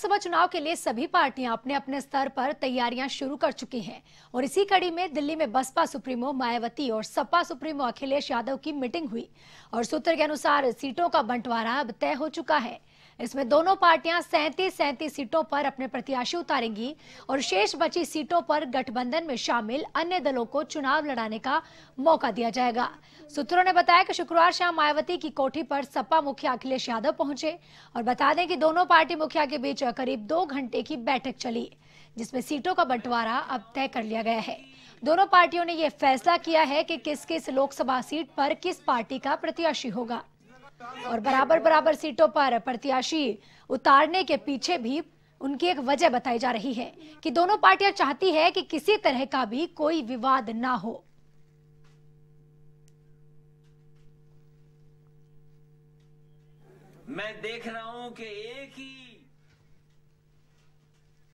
लोकसभा चुनाव के लिए सभी पार्टियां अपने अपने स्तर पर तैयारियां शुरू कर चुकी हैं और इसी कड़ी में दिल्ली में बसपा सुप्रीमो मायावती और सपा सुप्रीमो अखिलेश यादव की मीटिंग हुई और सूत्र के अनुसार सीटों का बंटवारा अब तय हो चुका है इसमें दोनों पार्टियां सैंतीस सैंतीस सीटों पर अपने प्रत्याशी उतारेंगी और शेष बची सीटों पर गठबंधन में शामिल अन्य दलों को चुनाव लड़ाने का मौका दिया जाएगा सूत्रों ने बताया कि शुक्रवार शाम मायावती की कोठी पर सपा मुखिया अखिलेश यादव पहुंचे और बता दें कि दोनों पार्टी मुखिया के बीच करीब दो घंटे की बैठक चली जिसमें सीटों का बंटवारा अब तय कर लिया गया है दोनों पार्टियों ने यह फैसला किया है कि किस किस लोकसभा सीट पर किस पार्टी का प्रत्याशी होगा और बराबर बराबर सीटों पर प्रत्याशी उतारने के पीछे भी उनकी एक वजह बताई जा रही है कि दोनों पार्टियां चाहती है कि किसी तरह का भी कोई विवाद ना हो मैं देख रहा हूं कि एक ही